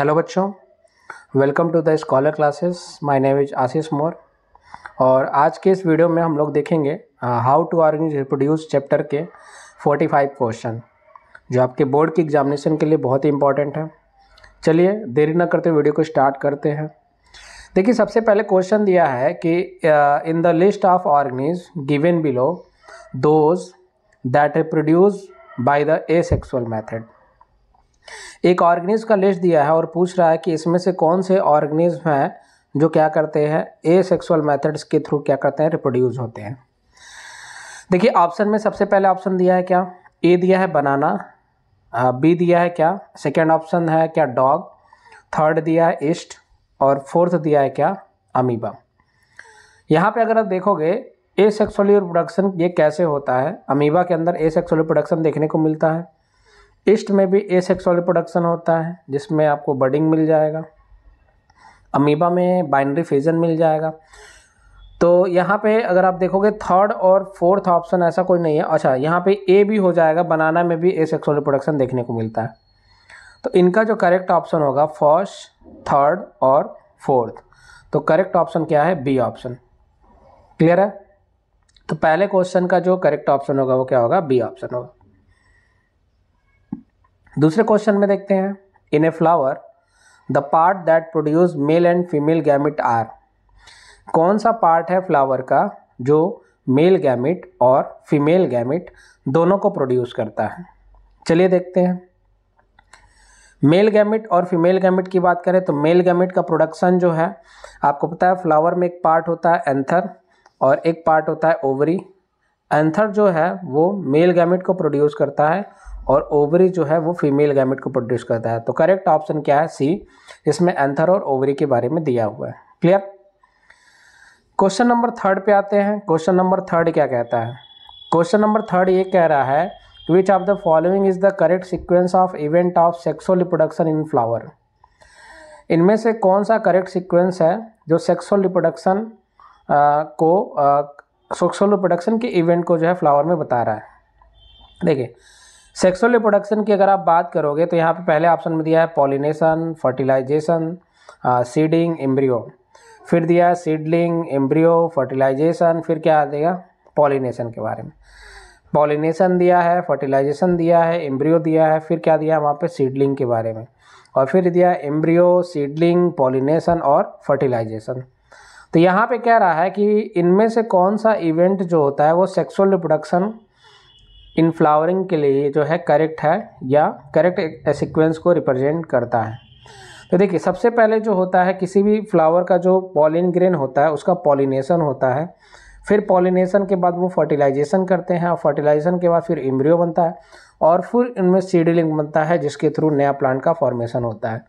hello बच्चों welcome to the Scholar classes my name is Ashish More और आज के इस वीडियो में हम लोग देखेंगे how to organisms reproduce chapter के 45 क्वेश्चन जो आपके बोर्ड के एग्जामिनेशन के लिए बहुत ही इंपॉर्टेंट है चलिए देरी ना करते वीडियो को स्टार्ट करते हैं देखिए सबसे पहले क्वेश्चन दिया है कि in the list of organisms given below those that reproduce by the asexual method एक ऑर्गेनिज का लिस्ट दिया है और पूछ रहा है कि इसमें से कौन से ऑर्गेनिज्म हैं जो क्या करते हैं ए सेक्सुअल मैथड्स के थ्रू क्या करते हैं रिप्रोड्यूस होते हैं देखिए ऑप्शन में सबसे पहले ऑप्शन दिया है क्या ए दिया है बनाना बी दिया है क्या सेकेंड ऑप्शन है क्या डॉग थर्ड दिया है ईस्ट और फोर्थ दिया है क्या अमीबा यहाँ पे अगर आप देखोगे ए सेक्सुअल रिप्रोडक्शन ये कैसे होता है अमीबा के अंदर ए सेक्सुअल रिप्रोडक्शन देखने को मिलता है ईस्ट में भी ए सेक्सुअल रिप्रोडक्शन होता है जिसमें आपको बर्डिंग मिल जाएगा अमीबा में बाइनरी फ्यूजन मिल जाएगा तो यहाँ पे अगर आप देखोगे थर्ड और फोर्थ ऑप्शन ऐसा कोई नहीं है अच्छा यहाँ पे ए भी हो जाएगा बनाना में भी ए सेक्सुअल रिप्रोडक्शन देखने को मिलता है तो इनका जो करेक्ट ऑप्शन होगा फर्स्ट थर्ड और फोर्थ तो करेक्ट ऑप्शन क्या है बी ऑप्शन क्लियर है तो पहले क्वेश्चन का जो करेक्ट ऑप्शन होगा वो क्या होगा बी ऑप्शन होगा दूसरे क्वेश्चन में देखते हैं in a flower the part that produce male and female gamete are कौन सा पार्ट है फ्लावर का जो मेल गैमिट और फीमेल गैमिट दोनों को प्रोड्यूस करता है चलिए देखते हैं मेल गैमिट और फीमेल गैमिट की बात करें तो मेल गैमिट का प्रोडक्शन जो है आपको पता है फ्लावर में एक पार्ट होता है एंथर और एक पार्ट होता है ओवरी एंथर जो है वो मेल गैमिट को प्रोड्यूस करता है और ओवरी जो है वो फीमेल गैमेट को प्रोड्यूस करता है तो करेक्ट ऑप्शन क्या है सी इसमें एंथर और ओवरी के बारे में दिया हुआ है क्लियर क्वेश्चन नंबर थर्ड पे आते हैं क्वेश्चन नंबर थर्ड क्या कहता है क्वेश्चन नंबर थर्ड ये कह रहा है which of the following is the correct sequence of event of sexual reproduction in flower इनमें से कौन सा करेक्ट सिक्वेंस है जो सेक्सुअल रिप्रोडक्शन को सेक्सुअल रिप्रोडक्शन के इवेंट को जो है फ्लावर में बता रहा है देखिए सेक्सुअल रिप्रोडक्शन की अगर आप बात करोगे तो यहाँ पे पहले ऑप्शन में दिया है पॉलिनेशन फर्टिलाइजेशन सीडिंग एम्ब्रियो फिर दिया है सीडलिंग एम्ब्रियो फर्टिलाइजेशन फिर क्या देगा पॉलिनेशन के बारे में पॉलिनेशन दिया है फर्टिलाइजेशन दिया है एम्ब्रियो दिया है फिर क्या दिया है वहाँ पर सीडलिंग के बारे में और फिर दिया एम्ब्रियो सीडलिंग पॉलिनेशन और फर्टिलाइजेशन तो यहाँ पे कह रहा है कि इनमें से कौन सा इवेंट जो होता है वो सेक्सुअल रिप्रोडक्शन इन फ्लावरिंग के लिए जो है करेक्ट है या करेक्ट सिक्वेंस को रिप्रेजेंट करता है तो देखिए सबसे पहले जो होता है किसी भी फ्लावर का जो पॉलिन ग्रेन होता है उसका पॉलिनेशन होता है फिर पॉलिनेशन के बाद वो फर्टिलाइजेशन करते हैं और फर्टिलाइजेशन के बाद फिर इम्ब्रियो बनता है और फिर इनमें सीडलिंग बनता है जिसके थ्रू नया प्लांट का फॉर्मेशन होता है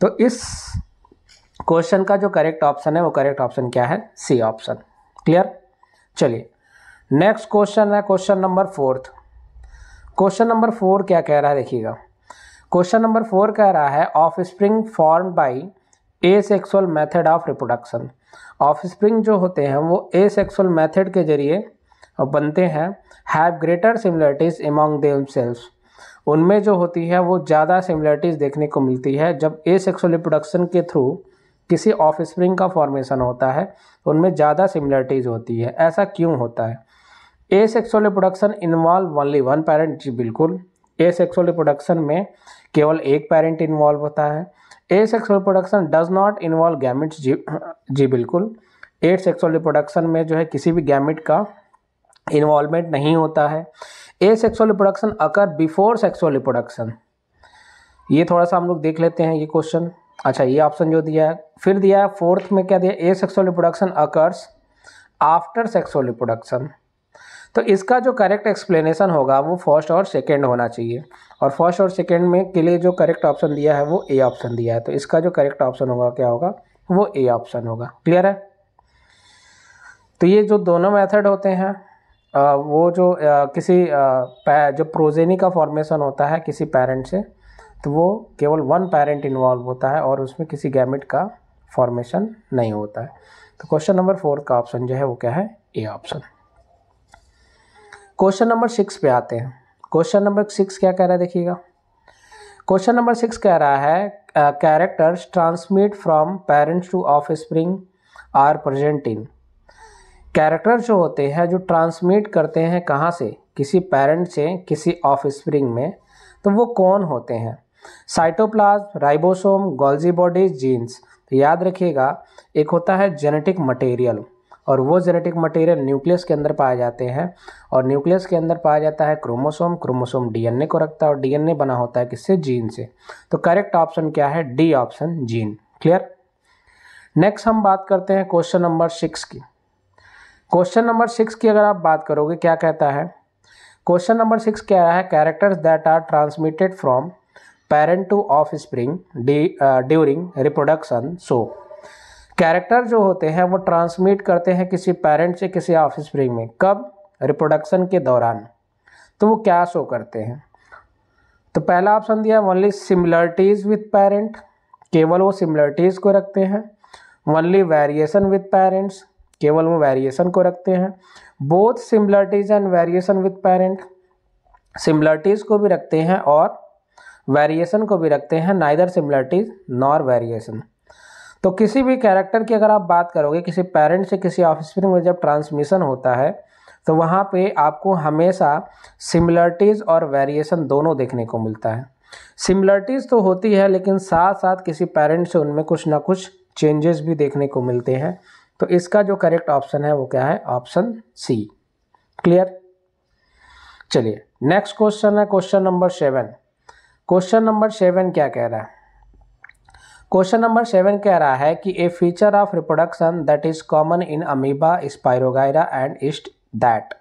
तो इस क्वेश्चन का जो करेक्ट ऑप्शन है वो करेक्ट ऑप्शन क्या है सी ऑप्शन क्लियर चलिए नेक्स्ट क्वेश्चन है question number fourth question number four क्या कह रहा है देखिएगा क्वेश्चन नंबर फोर कह रहा है offspring form by asexual method of reproduction offspring जो होते हैं वो ए सेक्सुअल मैथड के जरिए बनते हैं have greater similarities among them cells उनमें जो होती है वो ज़्यादा सिमिलरिटीज़ देखने को मिलती है जब ए सेक्सुअल रिप्रोडक्शन के थ्रू किसी ऑफ स्प्रिंग का फॉर्मेशन होता है उनमें ज़्यादा सिमिलरिटीज़ होती है ऐसा क्यों होता है asexual reproduction involve only one parent जी बिल्कुल ए सेक्सुअल रिप्रोडक्शन में केवल एक पेरेंट इन्वॉल्व होता है asexual production does not involve gamete जी जी बिल्कुल ए सेक्सुअल रिप्रोडक्शन में जो है किसी भी गैमिट का इन्वॉल्वमेंट नहीं होता है asexual reproduction occur before sexual reproduction ये थोड़ा सा हम लोग देख लेते हैं ये क्वेश्चन अच्छा ये ऑप्शन जो दिया है फिर दिया है फोर्थ में क्या दिया asexual reproduction occurs after sexual reproduction तो इसका जो करेक्ट एक्सप्लेनेशन होगा वो फर्स्ट और सेकेंड होना चाहिए और फर्स्ट और सेकेंड में के लिए जो करेक्ट ऑप्शन दिया है वो ए ऑप्शन दिया है तो इसका जो करेक्ट ऑप्शन होगा क्या होगा वो ए ऑप्शन होगा क्लियर है तो ये जो दोनों मेथड होते हैं आ, वो जो आ, किसी आ, जो प्रोजेनी का फॉर्मेशन होता है किसी पेरेंट से तो वो केवल वन पेरेंट इन्वॉल्व होता है और उसमें किसी गैमिट का फॉर्मेशन नहीं होता है तो क्वेश्चन नंबर फोर्थ का ऑप्शन जो है वो क्या है A option question number six पे आते हैं क्वेश्चन नंबर सिक्स क्या कह रहा है देखिएगा क्वेश्चन नंबर सिक्स कह रहा है characters transmit from parents to offspring are present in character जो होते हैं जो ट्रांसमिट करते हैं कहाँ से किसी पेरेंट से किसी ऑफ स्प्रिंग में तो वो कौन होते हैं cytoplasm ribosome Golgi body genes तो याद रखिएगा एक होता है जेनेटिक मटेरियल और वो जेनेटिक मटेरियल न्यूक्लियस के अंदर पाए जाते हैं और न्यूक्लियस के अंदर पाया जाता है क्रोमोसोम क्रोमोसोम डीएनए को रखता है और डीएनए बना होता है किससे जीन से तो करेक्ट ऑप्शन क्या है डी ऑप्शन जीन क्लियर नेक्स्ट हम बात करते हैं क्वेश्चन नंबर सिक्स की क्वेश्चन नंबर सिक्स की अगर आप बात करोगे क्या कहता है क्वेश्चन नंबर सिक्स क्या है characters that are transmitted from parent to offspring during reproduction so character जो होते हैं वो ट्रांसमिट करते हैं किसी पेरेंट से किसी ऑफिस फ्री में कब रिप्रोडक्शन के दौरान तो वो क्या शो करते हैं तो पहला ऑप्शन दिया ओनली सिमिलरिटीज़ विथ पेरेंट केवल वो सिमिलरिटीज़ को रखते हैं ओनली वेरिएशन विथ पेरेंट्स केवल वो वेरिएशन को रखते हैं both similarities and variation with parent similarities को भी रखते हैं और वेरिएशन को भी रखते हैं नाइदर सिमिलरिटीज़ नॉर वेरिएशन तो किसी भी कैरेक्टर की अगर आप बात करोगे किसी पेरेंट से किसी ऑफिस में जब ट्रांसमिशन होता है तो वहाँ पे आपको हमेशा सिमिलरिटीज़ और वेरिएशन दोनों देखने को मिलता है सिमिलरिटीज़ तो होती है लेकिन साथ साथ किसी पेरेंट से उनमें कुछ ना कुछ चेंजेस भी देखने को मिलते हैं तो इसका जो करेक्ट ऑप्शन है वो क्या है ऑप्शन सी क्लियर चलिए नेक्स्ट क्वेश्चन है question number seven question number seven क्या कह रहा है क्वेश्चन नंबर सेवन कह रहा है कि a feature of reproduction that is common in amoeba spirogyra and yeast that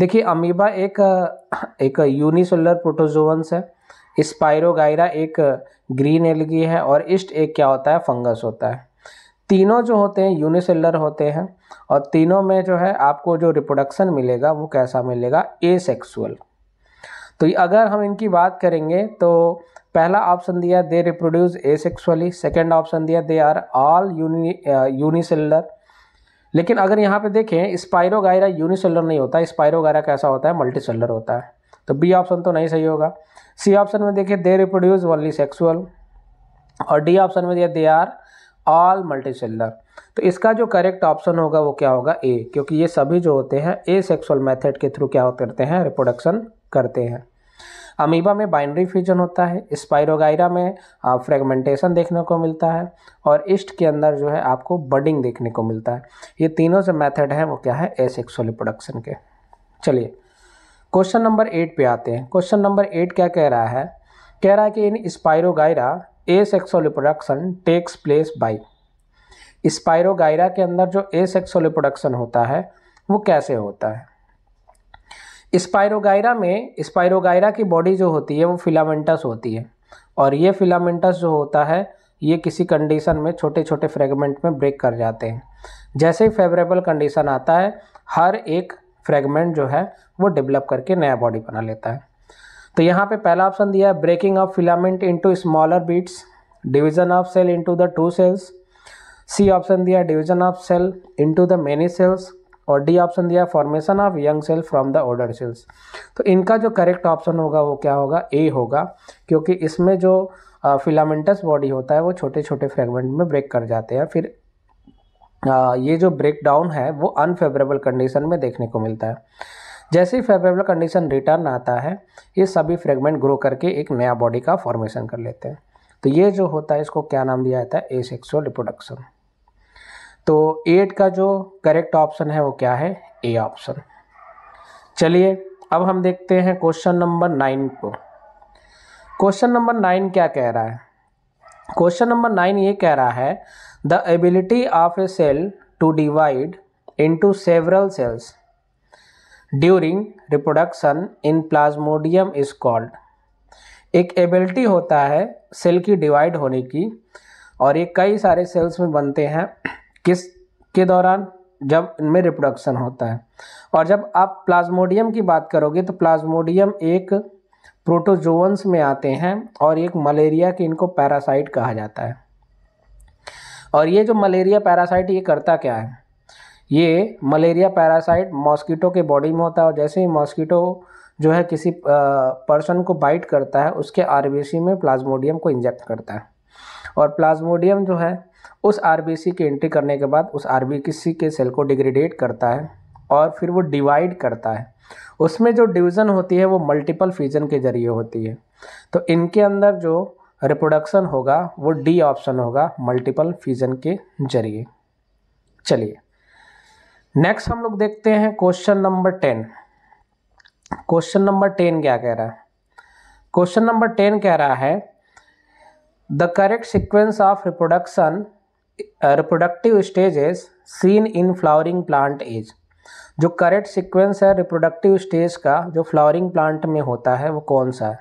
देखिए अमीबा एक एक यूनिसोलर प्रोटोजोवंस है स्पायरोगायरा एक ग्रीन एलगी है और इस्ट एक क्या होता है फंगस होता है तीनों जो होते हैं यूनिसेलर होते हैं और तीनों में जो है आपको जो रिप्रोडक्शन मिलेगा वो कैसा मिलेगा ए तो अगर हम इनकी बात करेंगे तो पहला ऑप्शन दिया they reproduce asexually second option दिया दे आर ऑल यूनिसेलर लेकिन अगर यहाँ पे देखें स्पायरोगायरा यूनिसेलर नहीं होता स्पायरोगायरा कैसा होता है मल्टी सेलर होता है तो बी ऑप्शन तो नहीं सही होगा सी ऑप्शन में देखिए दे रिप्रोड्यूस ओनली सेक्सुअल और डी ऑप्शन में दिया they are all multicellular तो इसका जो करेक्ट ऑप्शन होगा वो क्या होगा ए क्योंकि ये सभी जो होते हैं ए सेक्सुअल मैथड के थ्रू क्या करते हैं रिप्रोडक्शन करते हैं अमीबा में बाइनरी फ्यूजन होता है स्पायरोगायरा में फ्रेगमेंटेशन देखने को मिलता है और ईस्ट के अंदर जो है आपको बडिंग देखने को मिलता है ये तीनों जो मेथड हैं वो क्या है एसेक्सुअल प्रोडक्शन के चलिए क्वेश्चन नंबर एट पे आते हैं क्वेश्चन नंबर एट क्या कह रहा है कह रहा है कि in spirogyra asexual takes place by spirogyra के अंदर जो ए सेक्सुअल प्रोडक्शन होता है वो कैसे होता है स्पायरोगायरा में स्पायरोगायरा की बॉडी जो होती है वो फिलामेंटस होती है और ये फिलामेंटस जो होता है ये किसी कंडीशन में छोटे छोटे फ्रेगमेंट में ब्रेक कर जाते हैं जैसे ही फेवरेबल कंडीशन आता है हर एक फ्रेगमेंट जो है वो डेवलप करके नया बॉडी बना लेता है तो यहाँ पे पहला ऑप्शन दिया है breaking of filament into smaller bits division of cell into the two cells C option दिया division of cell into the many cells और डी ऑप्शन दिया formation of young cell from the older cells तो इनका जो correct option होगा वो क्या होगा ए होगा क्योंकि इसमें जो फिलामेंटस बॉडी होता है वो छोटे छोटे फ्रेगमेंट में ब्रेक कर जाते हैं फिर ये जो ब्रेक डाउन है वो अनफेवरेबल कंडीशन में देखने को मिलता है जैसे ही फेवरेबल कंडीशन रिटर्न आता है ये सभी फ्रेगमेंट ग्रो करके एक नया बॉडी का फॉर्मेशन कर लेते हैं तो ये जो होता है इसको क्या नाम दिया जाता है ए सेक्सुअल रिप्रोडक्शन तो एट का जो करेक्ट ऑप्शन है वो क्या है ए ऑप्शन चलिए अब हम देखते हैं क्वेश्चन नंबर नाइन को क्वेश्चन नंबर नाइन क्या कह रहा है क्वेश्चन नंबर नाइन ये कह रहा है the ability of a cell to divide into several cells during reproduction in plasmodium is called एक एबिलिटी होता है सेल की डिवाइड होने की और ये कई सारे सेल्स में बनते हैं किस के दौरान जब इनमें रिप्रोडक्शन होता है और जब आप प्लाज्मोडियम की बात करोगे तो प्लाज्मोडियम एक प्रोटोजोवंस में आते हैं और एक मलेरिया के इनको पैरासाइट कहा जाता है और ये जो मलेरिया पैरासाइट ये करता क्या है ये मलेरिया पैरासाइट मॉस्किटो के बॉडी में होता है और जैसे ही मॉस्किटो जो है किसी पर्सन को बाइट करता है उसके आरबीसी में प्लाज्मोडियम को इंजेक्ट करता है और प्लाज्मोडियम जो है उस आर की एंट्री करने के बाद उस आर के सेल को डिग्रेडेट करता है और फिर वो डिवाइड करता है उसमें जो डिवीज़न होती है वो मल्टीपल फ्यूजन के ज़रिए होती है तो इनके अंदर जो रिप्रोडक्शन होगा वो डी ऑप्शन होगा मल्टीपल फ्यूजन के जरिए चलिए नेक्स्ट हम लोग देखते हैं question number ten question number ten क्या कह रहा है क्वेश्चन नंबर टेन कह रहा है the correct sequence of reproduction reproductive stages seen in flowering plant as जो करेक्ट सीक्वेंस है रिप्रोडक्टिव स्टेज का जो फ्लावरिंग प्लांट में होता है वो कौन सा है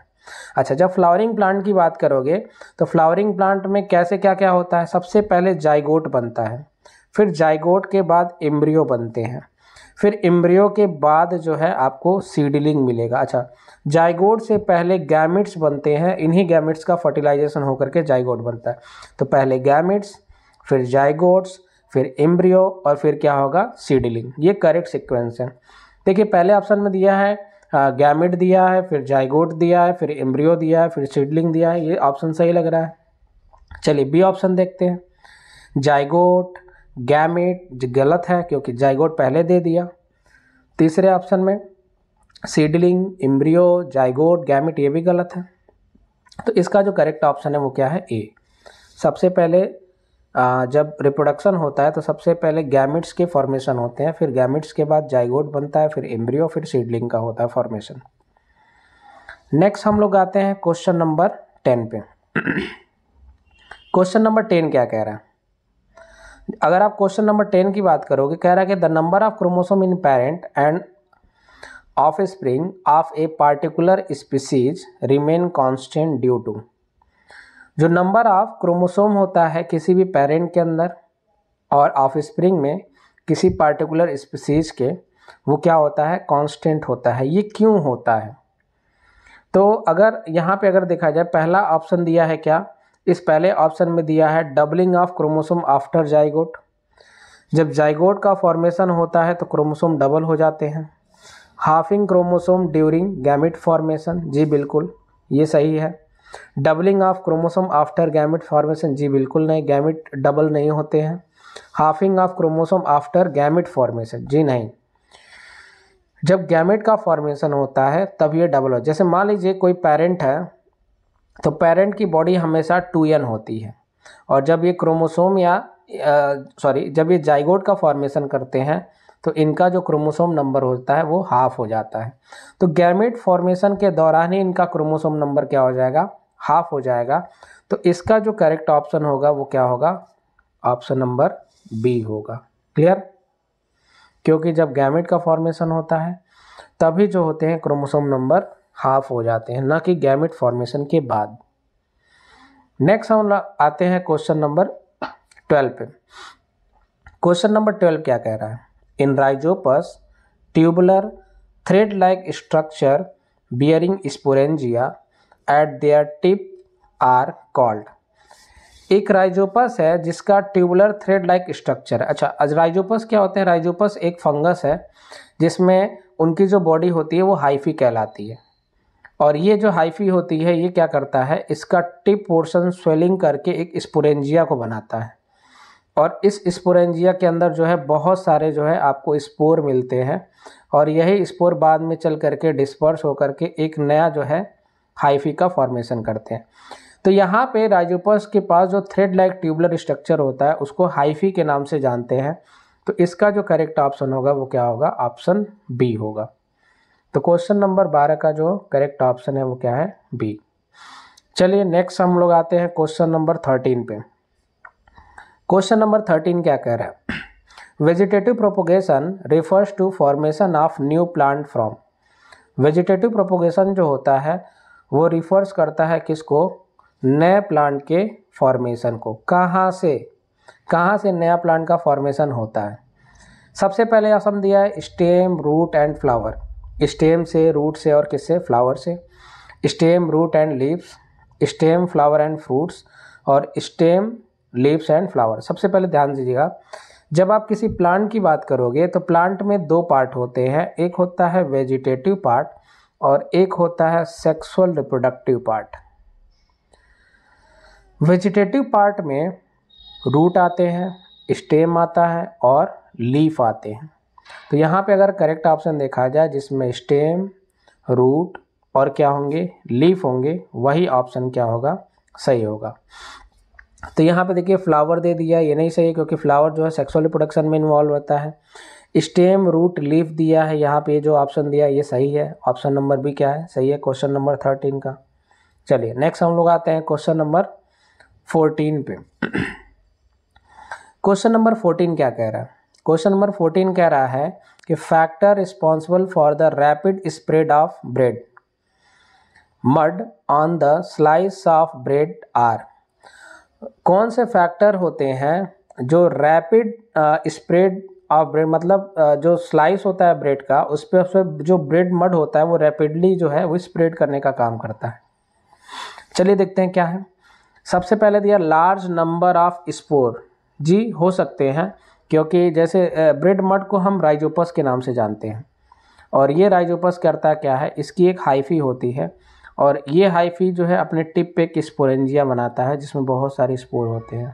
अच्छा जब फ्लावरिंग प्लांट की बात करोगे तो फ्लावरिंग प्लांट में कैसे क्या क्या होता है सबसे पहले जाइगोट बनता है फिर जाइगोट के बाद एम्ब्रियो बनते हैं फिर इम्ब्रियो के बाद जो है आपको सीडलिंग मिलेगा अच्छा जाइगोट से पहले गैमिट्स बनते हैं इन्हीं गैमिट्स का फर्टिलाइजेशन होकर के जाइगोट बनता है तो पहले गैमिट्स फिर जाइगोट्स फिर एम्ब्रियो और फिर क्या होगा सीडलिंग ये करेक्ट सिक्वेंस है देखिए पहले ऑप्शन में दिया है गैमिट दिया है फिर जाइगोट दिया है फिर एम्ब्रियो दिया है फिर सीडलिंग दिया है ये ऑप्शन सही लग रहा है चलिए बी ऑप्शन देखते हैं जाइगोट गैमिट गलत है क्योंकि जाइगोट पहले दे दिया तीसरे ऑप्शन में सीडलिंग इम्ब्रियो जाइगोट गैमिट ये भी गलत है तो इसका जो करेक्ट ऑप्शन है वो क्या है ए सबसे पहले जब रिप्रोडक्शन होता है तो सबसे पहले गैमिट्स के फॉर्मेशन होते हैं फिर गैमिट्स के बाद जाइगोट बनता है फिर एम्ब्रियो फिर सीडलिंग का होता है फॉर्मेशन नेक्स्ट हम लोग आते हैं क्वेश्चन नंबर टेन पे क्वेश्चन नंबर टेन क्या कह रहा है अगर आप क्वेश्चन नंबर टेन की बात करोगे कह रहा है कि the number of chromosome in parent and offspring of a particular species remain constant due to जो नंबर ऑफ क्रोमोसोम होता है किसी भी पेरेंट के अंदर और ऑफ स्प्रिंग में किसी पार्टिकुलर स्पीसीज के वो क्या होता है कांस्टेंट होता है ये क्यों होता है तो अगर यहाँ पे अगर देखा जाए पहला ऑप्शन दिया है क्या इस पहले ऑप्शन में दिया है doubling of chromosome after zygote जब जाइगोट का फॉर्मेशन होता है तो क्रोमोसोम डबल हो जाते हैं halving chromosome during gamete formation जी बिल्कुल ये सही है doubling of chromosome after gamete formation जी बिल्कुल नहीं गैमिट डबल नहीं होते हैं halving of chromosome after gamete formation जी नहीं जब गैमिट का फॉर्मेशन होता है तब ये डबल हो जैसे मान लीजिए कोई पेरेंट है तो पेरेंट की बॉडी हमेशा टू एन होती है और जब ये क्रोमोसोम या सॉरी जब ये जाइगोट का फॉर्मेशन करते हैं तो इनका जो क्रोमोसोम नंबर होता है वो हाफ हो जाता है तो गैमेट फॉर्मेशन के दौरान ही इनका क्रोमोसोम नंबर क्या हो जाएगा हाफ हो जाएगा तो इसका जो करेक्ट ऑप्शन होगा वो क्या होगा ऑप्शन नंबर बी होगा क्लियर क्योंकि जब गैमेट का फॉर्मेशन होता है तभी जो होते हैं क्रोमोसोम नंबर हाफ हो जाते हैं ना कि गैमेट फॉर्मेशन के बाद नेक्स्ट हम आते हैं क्वेश्चन नंबर ट्वेल्व पे क्वेश्चन नंबर ट्वेल्व क्या कह रहा है in rhizopus tubular thread like structure bearing sporangia at their tip are called एक राइजोपस है जिसका ट्यूबुलर थ्रेड लाइक स्ट्रक्चर है अच्छा राइजोपस क्या होते हैं राइजोपस एक फंगस है जिसमें उनकी जो बॉडी होती है वो हाइफी कहलाती है और ये जो हाइफी होती है ये क्या करता है इसका टिप पोर्शन स्वेलिंग करके एक स्पोरेंजिया को बनाता है और इस स्पोरेंजिया के अंदर जो है बहुत सारे जो है आपको स्पोर मिलते हैं और यही स्पोर बाद में चल करके डिस्पर्स होकर के एक नया जो है हाइफी का फॉर्मेशन करते हैं तो यहाँ पे राइजोपस के पास जो थ्रेड लाइक ट्यूबुलर स्ट्रक्चर होता है उसको हाइफी के नाम से जानते हैं तो इसका जो करेक्ट ऑप्शन होगा वो क्या होगा ऑप्शन बी होगा तो क्वेश्चन नंबर बारह का जो करेक्ट ऑप्शन है वो क्या है बी चलिए नेक्स्ट हम लोग आते हैं क्वेश्चन नंबर थर्टीन पे क्वेश्चन नंबर थर्टीन क्या कह रहा है vegetative propagation refers to formation of new plant from vegetative propagation जो होता है वो रिफर्स करता है किसको नए प्लांट के फॉर्मेशन को कहाँ से कहाँ से नया प्लांट का फॉर्मेशन होता है सबसे पहले असम दिया है stem root and flower stem से रूट से और किससे फ्लावर से stem root and leaves stem flower and fruits और स्टेम लीव्स एंड फ्लावर सबसे पहले ध्यान दीजिएगा जब आप किसी प्लांट की बात करोगे तो प्लांट में दो पार्ट होते हैं एक होता है वेजिटेटिव पार्ट और एक होता है sexual reproductive part vegetative part में रूट आते हैं स्टेम आता है और लीफ आते हैं तो यहाँ पे अगर करेक्ट ऑप्शन देखा जाए जिसमें स्टेम रूट और क्या होंगे लीफ होंगे वही ऑप्शन क्या होगा सही होगा तो यहाँ पे देखिए फ्लावर दे दिया ये नहीं सही क्योंकि फ्लावर जो है सेक्सुअल रिप्रोडक्शन में इन्वॉल्व होता है स्टेम रूट लीफ दिया है यहाँ पे जो ऑप्शन दिया है ये सही है ऑप्शन नंबर भी क्या है सही है क्वेश्चन नंबर थर्टीन का चलिए नेक्स्ट हम लोग आते हैं क्वेश्चन नंबर फोर्टीन पे क्वेश्चन नंबर फोर्टीन क्या कह रहा है क्वेश्चन नंबर फोर्टीन कह रहा है कि factor responsible for the rapid spread of bread mould on the slice of bread are कौन से फैक्टर होते हैं जो रैपिड स्प्रेड ऑफ ब्रेड मतलब जो स्लाइस होता है ब्रेड का उस पर उस पर जो ब्रेड मड होता है वो रैपिडली जो है वो स्प्रेड करने का काम करता है चलिए देखते हैं क्या है सबसे पहले दिया लार्ज नंबर ऑफ स्पोर जी हो सकते हैं क्योंकि जैसे ब्रेड मड को हम राइजोपस के नाम से जानते हैं और ये राइजोपस करता क्या है इसकी एक हाइफी होती है और ये हाइफी जो है अपने टिप पे एक स्पोरेंजिया बनाता है जिसमें बहुत सारे स्पोर होते हैं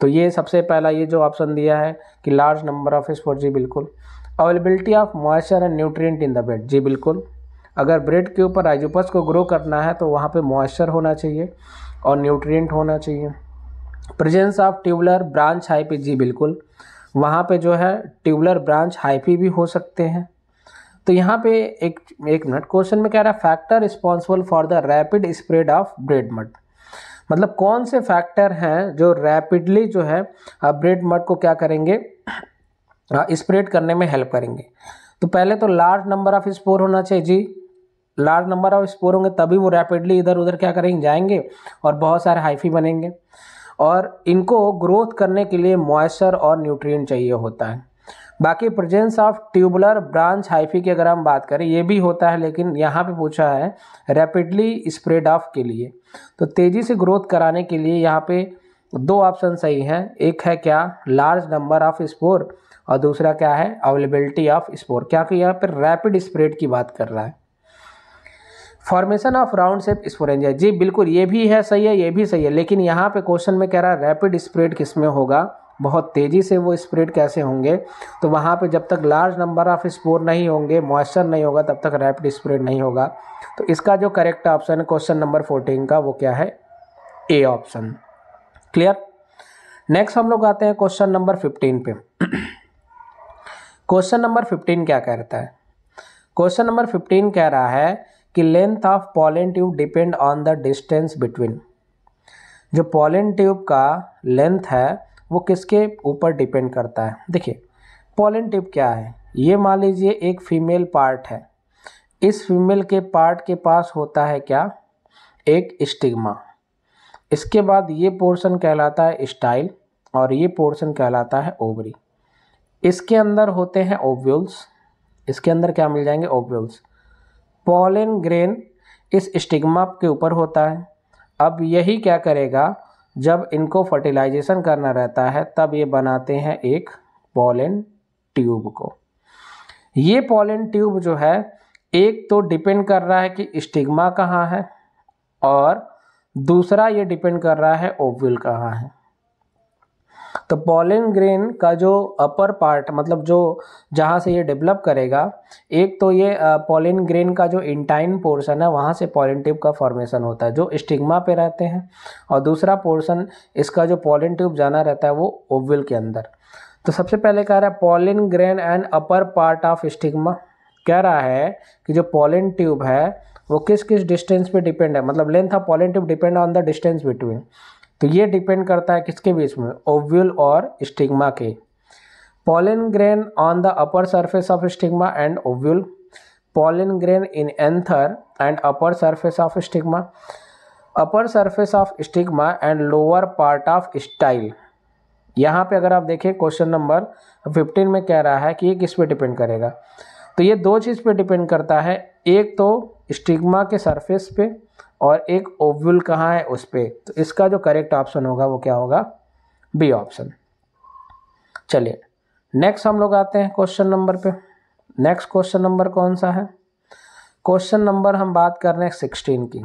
तो ये सबसे पहला ये जो ऑप्शन दिया है कि लार्ज नंबर ऑफ स्पोर्ट जी बिल्कुल availability of moisture and nutrient in the bread जी बिल्कुल अगर ब्रेड के ऊपर आइजोपस को ग्रो करना है तो वहाँ पे मॉइस्चर होना चाहिए और न्यूट्रिएंट होना चाहिए presence of tubular branch hyphae जी बिल्कुल वहाँ पे जो है ट्यूबलर ब्रांच हाइपी भी हो सकते हैं तो यहाँ पे एक एक मिनट क्वेश्चन में कह रहा है factor responsible for the rapid spread of bread mould मतलब कौन से फैक्टर हैं जो रैपिडली जो है ब्रेड मड को क्या करेंगे स्प्रेड करने में हेल्प करेंगे तो पहले तो लार्ज नंबर ऑफ स्पोर होना चाहिए जी लार्ज नंबर ऑफ स्पोर होंगे तभी वो रैपिडली इधर उधर क्या करेंगे जाएंगे और बहुत सारे हाइफी बनेंगे और इनको ग्रोथ करने के लिए मॉइस्चर और न्यूट्रिएंट चाहिए होता है बाकी presence of tubular branch hyphae की अगर हम बात करें ये भी होता है लेकिन यहाँ पे पूछा है रैपिडली स्प्रेड ऑफ के लिए तो तेज़ी से ग्रोथ कराने के लिए यहाँ पे दो ऑप्शन सही हैं एक है क्या लार्ज नंबर ऑफ स्पोर और दूसरा क्या है अवेलेबिलिटी ऑफ स्पोर कि यहाँ पर रैपिड स्प्रेड की बात कर रहा है formation of round shape sporangia जी बिल्कुल ये भी है सही है ये भी सही है लेकिन यहाँ पे क्वेश्चन में कह रहा है रैपिड स्प्रेड किस में होगा बहुत तेज़ी से वो स्प्रेड कैसे होंगे तो वहाँ पे जब तक लार्ज नंबर ऑफ़ स्पोर नहीं होंगे मॉइस्चर नहीं होगा तब तक रैपिड स्प्रेड नहीं होगा तो इसका जो करेक्ट ऑप्शन है क्वेश्चन नंबर फोर्टीन का वो क्या है ए ऑप्शन क्लियर नेक्स्ट हम लोग आते हैं क्वेश्चन नंबर फिफ्टीन पे क्वेश्चन नंबर फिफ्टीन क्या कहता है क्वेश्चन नंबर फिफ्टीन कह रहा है कि length of pollen tube depend on the distance between जो पॉलिन ट्यूब का लेंथ है वो किसके ऊपर डिपेंड करता है देखिए पोलन टिप क्या है ये मान लीजिए एक फीमेल पार्ट है इस फीमेल के पार्ट के पास होता है क्या एक स्टिग्मा इसके बाद ये पोर्शन कहलाता है स्टाइल और ये पोर्शन कहलाता है ओवरी इसके अंदर होते हैं ओव्यूल्स इसके अंदर क्या मिल जाएंगे ओव्यूल्स पोलन ग्रेन इस स्टिग्मा के ऊपर होता है अब यही क्या करेगा जब इनको फर्टिलाइजेशन करना रहता है तब ये बनाते हैं एक पॉलन ट्यूब को ये पॉलन ट्यूब जो है एक तो डिपेंड कर रहा है कि स्टिग्मा कहाँ है और दूसरा ये डिपेंड कर रहा है ओव्यूल कहाँ है तो पॉलिन ग्रेन का जो अपर पार्ट मतलब जो जहाँ से ये डेवलप करेगा एक तो ये पॉलिन ग्रेन का जो इंटाइन पोर्शन है वहाँ से पॉलिन ट्यूब का फॉर्मेशन होता है जो स्टिग्मा पे रहते हैं और दूसरा पोर्शन इसका जो पॉलिन ट्यूब जाना रहता है वो ओवल के अंदर तो सबसे पहले कह रहा है pollen grain and upper part of stigma कह रहा है कि जो पॉलिन ट्यूब है वो किस किस डिस्टेंस पे डिपेंड है मतलब length of pollen tube depend on the distance between तो ये डिपेंड करता है किसके बीच में ओव्यूल और स्टिग्मा के pollen grain on the upper surface of stigma and ovule pollen grain in anther and upper surface of stigma upper surface of stigma and lower part of style यहाँ पे अगर आप देखें क्वेश्चन नंबर 15 में कह रहा है कि ये किस पे डिपेंड करेगा तो ये दो चीज़ पे डिपेंड करता है एक तो स्टिग्मा के सरफेस पे और एक ओव्यूल कहाँ है उस पर तो इसका जो करेक्ट ऑप्शन होगा वो क्या होगा बी ऑप्शन चलिए नेक्स्ट हम लोग आते हैं क्वेश्चन नंबर पे नेक्स्ट क्वेश्चन नंबर कौन सा है क्वेश्चन नंबर हम बात कर रहे हैं सिक्सटीन की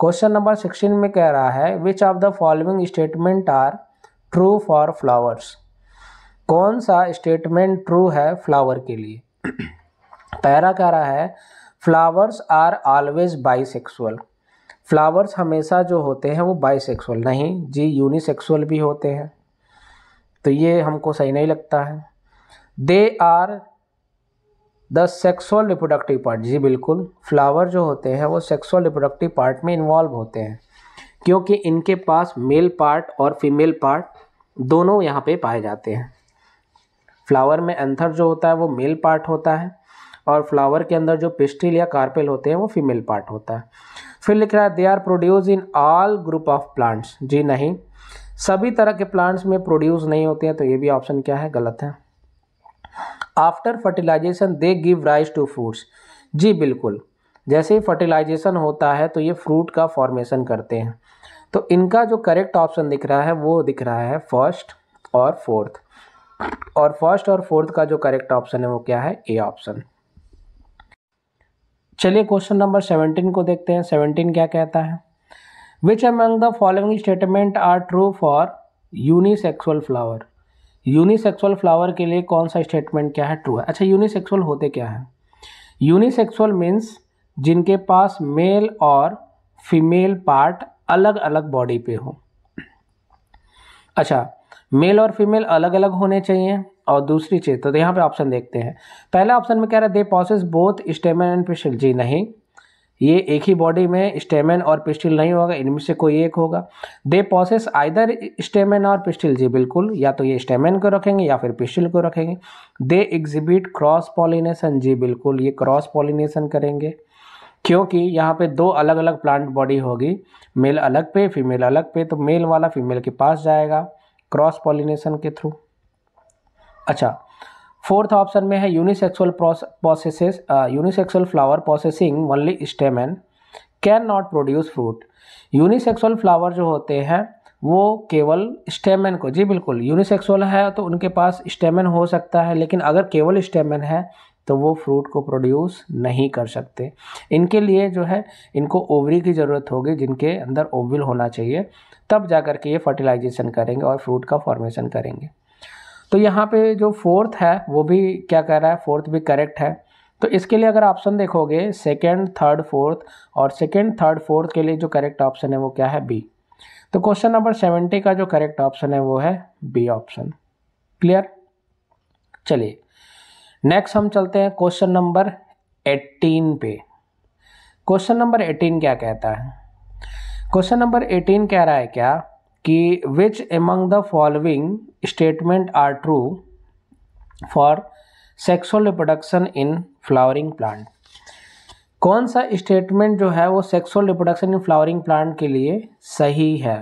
क्वेश्चन नंबर सिक्सटीन में कह रहा है which of the following statement are true for flowers कौन सा स्टेटमेंट ट्रू है फ्लावर के लिए पहला कह रहा है flowers are always by flowers हमेशा जो होते हैं वो बाइसेक्सुअल नहीं जी यूनिसेक्सुअल भी होते हैं तो ये हमको सही नहीं लगता है they are the sexual reproductive part जी बिल्कुल फ्लावर जो होते हैं वो सेक्सुअल रिप्रोडक्टिव पार्ट में इन्वॉल्व होते हैं क्योंकि इनके पास मेल पार्ट और फीमेल पार्ट दोनों यहाँ पे पाए जाते हैं फ्लावर में अंथर जो होता है वो मेल पार्ट होता है और फ्लावर के अंदर जो पिस्टिल या कार्पेल होते हैं वो फीमेल पार्ट होता है फिर लिख रहा है they are produce in all group of plants जी नहीं सभी तरह के प्लांट्स में प्रोड्यूस नहीं होते हैं तो ये भी ऑप्शन क्या है गलत है after fertilisation they give rise to fruits जी बिल्कुल जैसे ही फर्टिलाइजेशन होता है तो ये फ्रूट का फॉर्मेशन करते हैं तो इनका जो करेक्ट ऑप्शन दिख रहा है वो दिख रहा है फर्स्ट और फोर्थ और फर्स्ट और फोर्थ का जो करेक्ट ऑप्शन है वो क्या है ए ऑप्शन चलिए क्वेश्चन नंबर सेवनटीन को देखते हैं सेवनटीन क्या कहता है which among the following statement are true for unisexual flower unisexual flower के लिए कौन सा स्टेटमेंट क्या है ट्रू है अच्छा यूनिसेक्सुअल होते क्या है यूनिसेक्सुअल मीन्स जिनके पास मेल और फीमेल पार्ट अलग अलग बॉडी पे हो अच्छा मेल और फीमेल अलग अलग होने चाहिए और दूसरी चीज़ तो यहाँ पे ऑप्शन देखते हैं पहला ऑप्शन में कह रहा है they possess both stamen and pistil जी नहीं ये एक ही बॉडी में स्टेमन और पिस्टिल नहीं होगा इनमें से कोई एक होगा दे पॉसेस आइदर स्टेमन और पिस्टिल जी बिल्कुल या तो ये स्टेमन को रखेंगे या फिर पिस्टिल को रखेंगे दे एग्जिबिट क्रॉस पॉलिनेशन जी बिल्कुल ये क्रॉस पॉलिनेशन करेंगे क्योंकि यहाँ पे दो अलग अलग प्लांट बॉडी होगी मेल अलग पे फीमेल अलग पे तो मेल वाला फीमेल के पास जाएगा क्रॉस पॉलिनेशन के थ्रू अच्छा फोर्थ ऑप्शन में है unisexual processes unisexual flower processing only stamen cannot produce fruit unisexual flower जो होते हैं वो केवल स्टेमेन को जी बिल्कुल यूनिसेक्सुअल है तो उनके पास स्टेमेन हो सकता है लेकिन अगर केवल स्टेमन है तो वो फ्रूट को प्रोड्यूस नहीं कर सकते इनके लिए जो है इनको ओवरी की ज़रूरत होगी जिनके अंदर ओविल होना चाहिए तब जाकर के ये फर्टिलाइजेशन करेंगे और फ्रूट का फॉर्मेशन करेंगे तो यहाँ पे जो फोर्थ है वो भी क्या कह रहा है फोर्थ भी करेक्ट है तो इसके लिए अगर ऑप्शन देखोगे सेकेंड थर्ड फोर्थ और सेकेंड थर्ड फोर्थ के लिए जो करेक्ट ऑप्शन है वो क्या है बी तो क्वेश्चन नंबर सेवेंटी का जो करेक्ट ऑप्शन है वो है बी ऑप्शन क्लियर चलिए नेक्स्ट हम चलते हैं क्वेश्चन नंबर एट्टीन पे क्वेश्चन नंबर एटीन क्या कहता है क्वेश्चन नंबर एटीन कह रहा है क्या कि which among the following statement are true for sexual reproduction in flowering plant कौन सा स्टेटमेंट जो है वो sexual reproduction in flowering plant के लिए सही है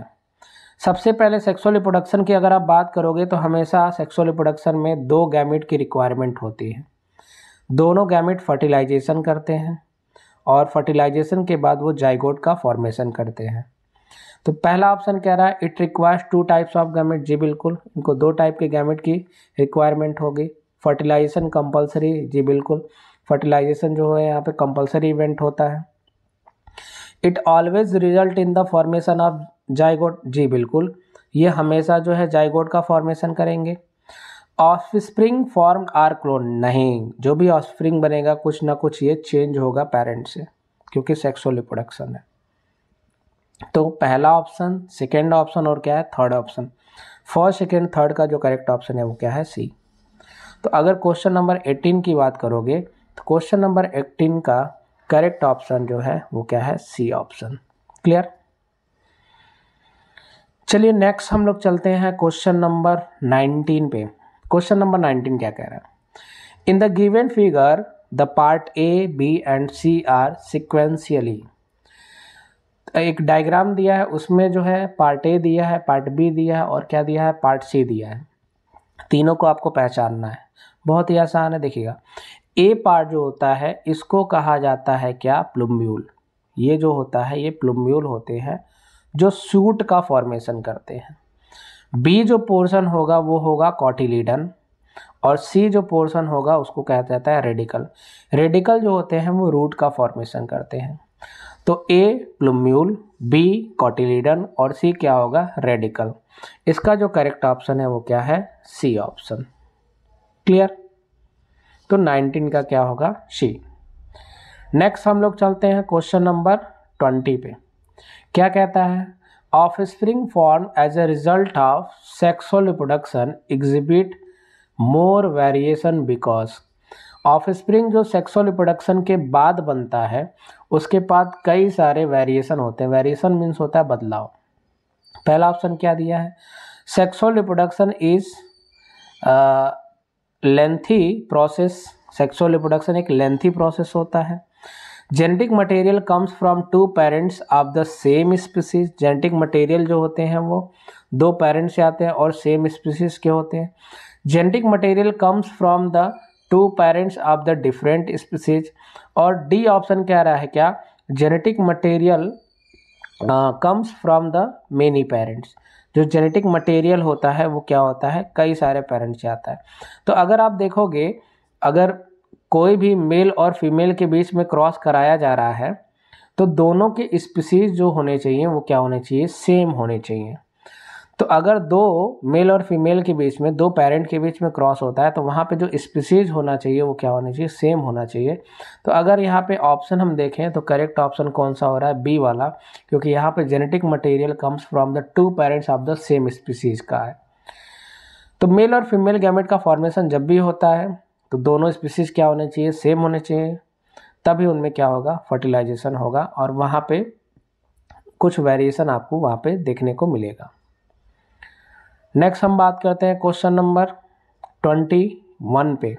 सबसे पहले सेक्सुअल रिप्रोडक्शन की अगर आप बात करोगे तो हमेशा सेक्सुअल रिप्रोडक्शन में दो गैमिट की रिक्वायरमेंट होती है दोनों गैमिट फर्टिलाइजेशन करते हैं और फर्टिलाइजेशन के बाद वो जाइगोट का फॉर्मेशन करते हैं तो पहला ऑप्शन कह रहा है it requires two types of gamete जी बिल्कुल इनको दो टाइप के गैमेट की रिक्वायरमेंट होगी फर्टिलाइजेशन कंपलसरी जी बिल्कुल फर्टिलाइजेशन जो है यहाँ पे कंपलसरी इवेंट होता है it always result in the formation of zygote जी बिल्कुल ये हमेशा जो है जाइगोट का फॉर्मेशन करेंगे offspring form are clone नहीं जो भी स्प्रिंग बनेगा कुछ ना कुछ ये चेंज होगा पेरेंट से क्योंकि सेक्सुअल रिप्रोडक्शन है तो पहला ऑप्शन सेकेंड ऑप्शन और क्या है third option first second third का जो करेक्ट ऑप्शन है वो क्या है सी तो अगर क्वेश्चन नंबर एटीन की बात करोगे तो क्वेश्चन नंबर एटीन का करेक्ट ऑप्शन जो है वो क्या है सी ऑप्शन क्लियर चलिए नेक्स्ट हम लोग चलते हैं क्वेश्चन नंबर नाइनटीन पे क्वेश्चन नंबर नाइनटीन क्या कह रहा है in the given figure the part A B and C are sequentially एक डायग्राम दिया है उसमें जो है पार्ट ए दिया है पार्ट बी दिया है और क्या दिया है पार्ट सी दिया है तीनों को आपको पहचानना है बहुत ही आसान है देखिएगा ए पार्ट जो होता है इसको कहा जाता है क्या प्लुम्ब्यूल ये जो होता है ये प्लुम्ब्यूल होते हैं जो सूट का फॉर्मेशन करते हैं बी जो पोर्शन होगा वो होगा कॉटिलीडन और सी जो पोर्शन होगा उसको कहा जाता है रेडिकल रेडिकल जो होते हैं वो रूट का फॉर्मेशन करते हैं तो ए प्लूम्यूल बी कॉटिलीडन और सी क्या होगा रेडिकल इसका जो करेक्ट ऑप्शन है वो क्या है सी ऑप्शन क्लियर तो 19 का क्या होगा सी नेक्स्ट हम लोग चलते हैं क्वेश्चन नंबर 20 पे क्या कहता है offspring form as a result of sexual reproduction exhibit more variation because offspring जो सेक्सुअल रिप्रोडक्शन के बाद बनता है उसके बाद कई सारे वेरिएशन होते हैं वेरिएशन मीन्स होता है बदलाव पहला ऑप्शन क्या दिया है sexual reproduction is lengthy process sexual reproduction एक लेंथी प्रोसेस होता है genetic material comes from two parents of the same species genetic material जो होते हैं वो दो पेरेंट्स से आते हैं और सेम स्पीसीज के होते हैं genetic material comes from the two parents of the different species और डी ऑप्शन कह रहा है क्या genetic material comes from the many parents जो जेनेटिक मटेरियल होता है वो क्या होता है कई सारे पेरेंट्स से आता है तो अगर आप देखोगे अगर कोई भी मेल और फीमेल के बीच में क्रॉस कराया जा रहा है तो दोनों के स्पीसीज जो होने चाहिए वो क्या होने चाहिए सेम होने चाहिए तो अगर दो मेल और फीमेल के बीच में दो पेरेंट के बीच में क्रॉस होता है तो वहाँ पे जो स्पीसीज होना चाहिए वो क्या होना चाहिए सेम होना चाहिए तो अगर यहाँ पे ऑप्शन हम देखें तो करेक्ट ऑप्शन कौन सा हो रहा है बी वाला क्योंकि यहाँ पे genetic material comes from the two parents of the same species का है तो मेल और फीमेल गैमेट का फॉर्मेशन जब भी होता है तो दोनों स्पीसीज क्या होने चाहिए सेम होने चाहिए तभी उनमें क्या होगा फर्टिलाइजेशन होगा और वहाँ पर कुछ वेरिएशन आपको वहाँ पर देखने को मिलेगा नेक्स्ट हम बात करते हैं क्वेश्चन नंबर ट्वेंटी वन पे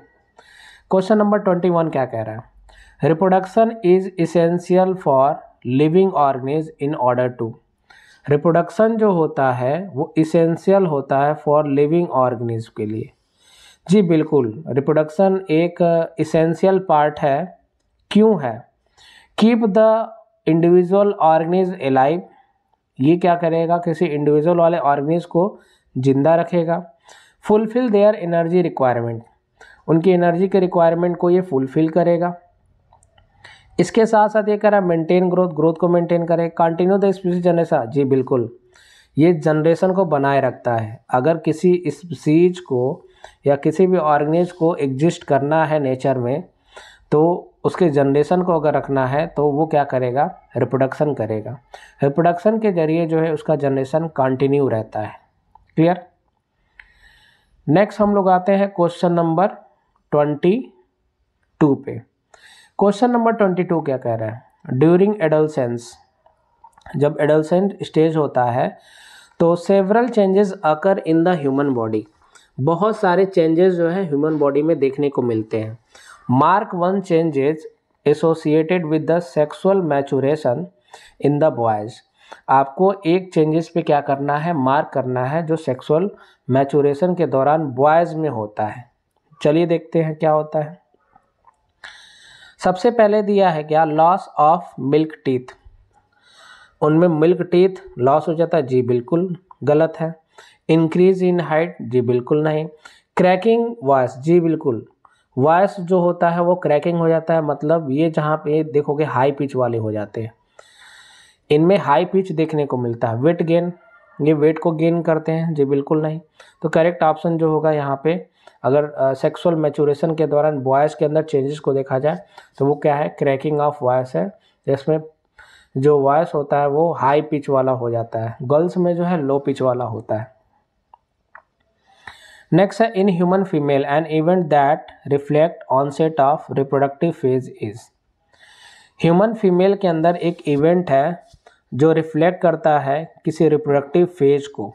क्वेश्चन नंबर ट्वेंटी वन क्या कह रहा है reproduction is essential for living organisms in order to reproduction जो होता है वो इसेंशियल होता है फॉर लिविंग ऑर्गेनिज के लिए जी बिल्कुल रिप्रोडक्शन एक इसेंशियल पार्ट है क्यों है keep the individual organisms alive ये क्या करेगा किसी इंडिविजुअल वाले ऑर्गेनिज को ज़िंदा रखेगा फुलफ़िल देयर एनर्जी रिक्वायरमेंट उनकी एनर्जी के रिक्वायरमेंट को ये फुलफ़िल करेगा इसके साथ साथ ये कह रहा है मेंटेन ग्रोथ ग्रोथ को मेंटेन करे कंटिन्यू द स्पीसी जनरेशन जी बिल्कुल ये जनरेशन को बनाए रखता है अगर किसी स्पीसीज को या किसी भी ऑर्गेनिज को एग्जिस्ट करना है नेचर में तो उसके जनरेशन को अगर रखना है तो वो क्या करेगा रिप्रोडक्शन करेगा रिप्रोडक्शन के ज़रिए जो है उसका जनरेशन कंटिन्यू रहता है क्लियर नेक्स्ट हम लोग आते हैं क्वेश्चन नंबर ट्वेंटी टू पे क्वेश्चन नंबर ट्वेंटी टू क्या कह रहा है ड्यूरिंग एडलसेंस जब एडलसेंट स्टेज होता है तो several changes occur in the human body बहुत सारे चेंजेस जो है ह्यूमन बॉडी में देखने को मिलते हैं mark one changes associated with the sexual maturation in the boys आपको एक चेंजेस पे क्या करना है मार्क करना है जो सेक्सुअल मैचुरेशन के दौरान बॉयज़ में होता है चलिए देखते हैं क्या होता है सबसे पहले दिया है क्या लॉस ऑफ मिल्क टीथ उनमें मिल्क टीथ लॉस हो जाता है जी बिल्कुल गलत है इंक्रीज इन हाइट जी बिल्कुल नहीं क्रैकिंग वॉयस जी बिल्कुल वॉयस जो होता है वो क्रैकिंग हो जाता है मतलब ये जहाँ पे देखोगे हाई पिच वाले हो जाते हैं इनमें हाई पिच देखने को मिलता है वेट गेन ये वेट को गेन करते हैं जी बिल्कुल नहीं तो करेक्ट ऑप्शन जो होगा यहाँ पे अगर सेक्सुअल मेचोरेशन के दौरान बॉयस के अंदर चेंजेस को देखा जाए तो वो क्या है क्रैकिंग ऑफ वॉयस है जिसमें जो वॉयस होता है वो हाई पिच वाला हो जाता है गर्ल्स में जो है लो पिच वाला होता है नेक्स्ट है in human female an event that reflect onset of reproductive phase is human female के अंदर एक इवेंट है जो रिफ्लेक्ट करता है किसी रिप्रोडक्टिव फेज को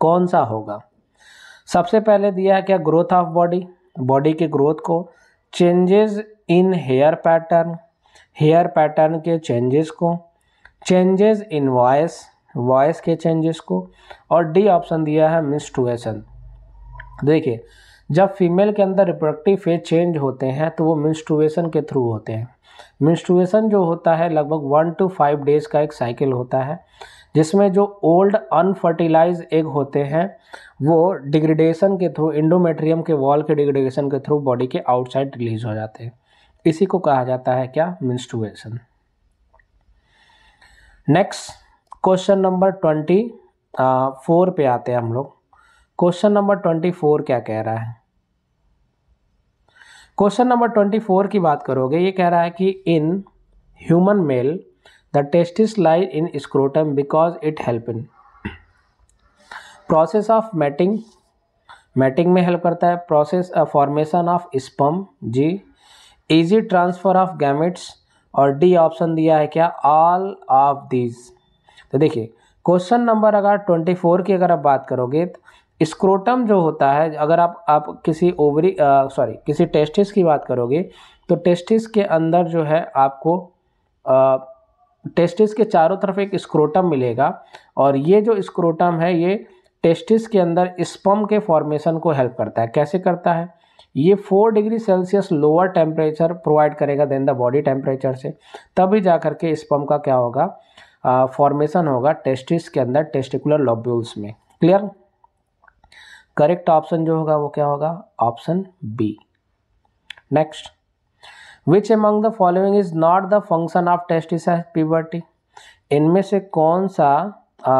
कौन सा होगा सबसे पहले दिया है क्या ग्रोथ ऑफ बॉडी बॉडी के ग्रोथ को changes in hair pattern hair pattern के चेंजेस को चेंजेस इन वॉइस वॉइस के चेंजेस को और डी ऑप्शन दिया है मिस्टुएसन देखिए जब फीमेल के अंदर रिप्रोडक्टिव फेज चेंज होते हैं तो वो मिस्टुएसन के थ्रू होते हैं मिन्स्ट्रुएसन जो होता है लगभग वन टू फाइव डेज का एक साइकिल होता है जिसमें जो ओल्ड अनफर्टिलाइज एग होते हैं वो डिग्रेडेशन के थ्रू इंडोमेट्रियम के वॉल के डिग्रेडेशन के थ्रू बॉडी के आउटसाइड रिलीज हो जाते हैं इसी को कहा जाता है क्या menstruation next question number twenty four पे आते हैं हम लोग क्वेश्चन नंबर ट्वेंटी फोर क्या कह रहा है क्वेश्चन नंबर ट्वेंटी फोर की बात करोगे ये कह रहा है कि in human male the testis lies in scrotum because it help in process of mating mating में हेल्प करता है प्रोसेस फॉर्मेशन ऑफ स्पम जी इजी ट्रांसफ़र ऑफ गैमेट्स और डी ऑप्शन दिया है क्या ऑल ऑफ दीज तो देखिए क्वेश्चन नंबर अगर ट्वेंटी फोर की अगर आप बात करोगे स्क्रोटम जो होता है अगर आप आप किसी ओवरी सॉरी किसी टेस्टिस की बात करोगे तो टेस्टिस के अंदर जो है आपको आ, टेस्टिस के चारों तरफ एक स्क्रोटम मिलेगा और ये जो स्क्रोटम है ये टेस्टिस के अंदर स्पम के फॉर्मेशन को हेल्प करता है कैसे करता है ये four degree Celsius lower temperature provide करेगा देन द बॉडी टेम्परेचर से तभी जा कर के स्पम का क्या होगा फॉर्मेशन होगा टेस्टिस के अंदर टेस्टिकुलर लॉब्यूल्स में क्लियर करेक्ट ऑप्शन जो होगा वो क्या होगा option B next which among the following is not the function of testis puberty इनमें से कौन सा आ,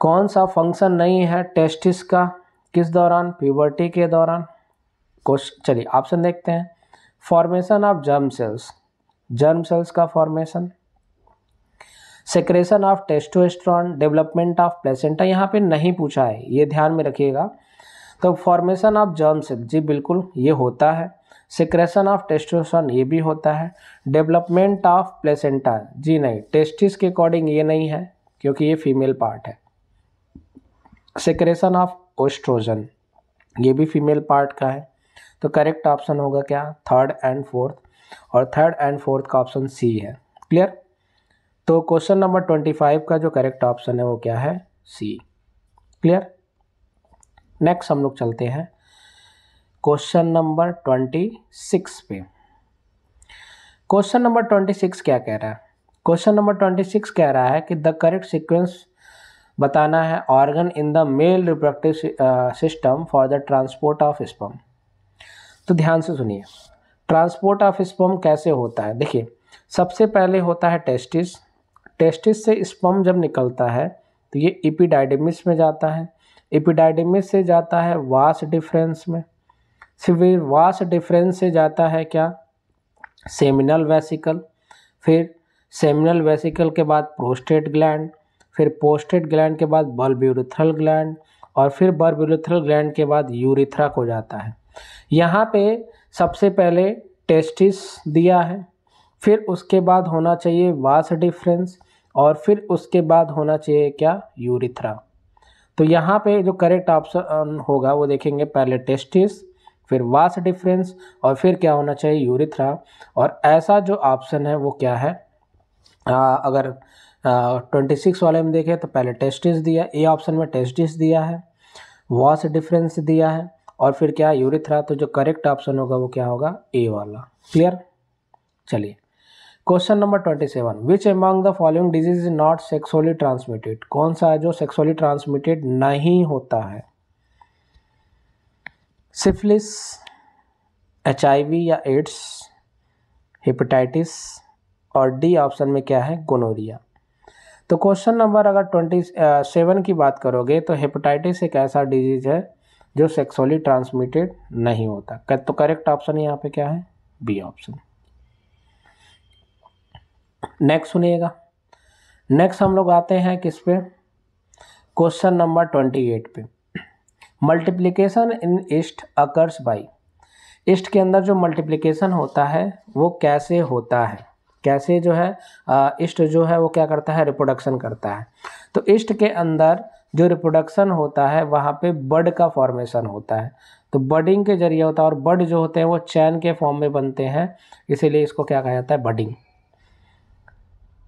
कौन सा फंक्शन नहीं है टेस्टिस का किस दौरान प्यूबर्टी के दौरान क्वेश्चन चलिए ऑप्शन देखते हैं formation of germ cells germ cells का formation secretion of testosterone development of placenta यहाँ पे नहीं पूछा है ये ध्यान में रखिएगा तो फॉर्मेशन ऑफ जर्म सेल जी बिल्कुल ये होता है सेक्रेशन ऑफ टेस्टोस्ट्रॉन ये भी होता है डेवलपमेंट ऑफ प्लेसेंटा जी नहीं टेस्टिस के अकॉर्डिंग ये नहीं है क्योंकि ये फीमेल पार्ट है सेक्रेशन ऑफ ओस्ट्रोजन ये भी फीमेल पार्ट का है तो करेक्ट ऑप्शन होगा क्या थर्ड एंड फोर्थ और थर्ड एंड फोर्थ का ऑप्शन सी है क्लियर तो क्वेश्चन नंबर ट्वेंटी फाइव का जो करेक्ट ऑप्शन है वो क्या है सी क्लियर नेक्स्ट हम लोग चलते हैं क्वेश्चन नंबर ट्वेंटी सिक्स पे क्वेश्चन नंबर ट्वेंटी सिक्स क्या कह रहा है क्वेश्चन नंबर ट्वेंटी सिक्स कह रहा है कि द करेक्ट सिक्वेंस बताना है organ in the male reproductive system for the transport of sperm तो ध्यान से सुनिए ट्रांसपोर्ट ऑफ स्पम कैसे होता है देखिए सबसे पहले होता है टेस्टिस टेस्टिस से स्पम जब निकलता है तो ये इपिडाइडमिस में जाता है इपीडाइडेमिस से जाता है वास डिफरेंस में फिर वास डिफरेंस से जाता है क्या सेमिनल वेसिकल फिर सेमिनल वेसिकल के बाद प्रोस्टेट ग्लैंड फिर पोस्टेट ग्लैंड के बाद बल्ब्यूरिथ्रल ग्लैंड और फिर बर्ब्यूरिथ्रल ग्लैंड के बाद यूरिथ्रा को जाता है यहाँ पे सबसे पहले टेस्टिस दिया है फिर उसके बाद होना चाहिए वास डिफरेंस और फिर उसके बाद होना चाहिए क्या यूरिथ्रा तो यहाँ पे जो करेक्ट ऑप्शन होगा वो देखेंगे पहले टेस्टिस फिर वास डिफरेंस और फिर क्या होना चाहिए यूरिथ्रा और ऐसा जो ऑप्शन है वो क्या है आ, अगर ट्वेंटी सिक्स वाले में देखें तो पहले टेस्टिस दिया ए ऑप्शन में टेस्टिस दिया है वास डिफरेंस दिया है और फिर क्या यूरिथ्रा तो जो करेक्ट ऑप्शन होगा वो क्या होगा ए वाला क्लियर चलिए question number twenty seven which among the following disease is not sexually transmitted कौन सा है जो सेक्सुअली ट्रांसमिटेड नहीं होता है सिफिलिस एच या एड्स हेपेटाइटिस और डी ऑप्शन में क्या है गोनोरिया तो क्वेश्चन नंबर अगर ट्वेंटी सेवन की बात करोगे तो हेपेटाइटिस एक ऐसा डिजीज़ है जो सेक्सुअली ट्रांसमिटेड नहीं होता तो करेक्ट ऑप्शन यहाँ पे क्या है बी ऑप्शन नेक्स्ट सुनिएगा नेक्स्ट हम लोग आते हैं किस पे क्वेश्चन नंबर ट्वेंटी एट पे multiplication in yeast occurs by yeast के अंदर जो मल्टीप्लिकेशन होता है वो कैसे होता है कैसे जो है ईस्ट जो है वो क्या करता है रिप्रोडक्शन करता है तो ईस्ट के अंदर जो रिप्रोडक्शन होता है वहाँ पे बर्ड का फॉर्मेशन होता है तो बर्डिंग के जरिए होता है और बर्ड जो होते हैं वो चैन के फॉर्म में बनते हैं इसीलिए इसको क्या कहा जाता है बर्डिंग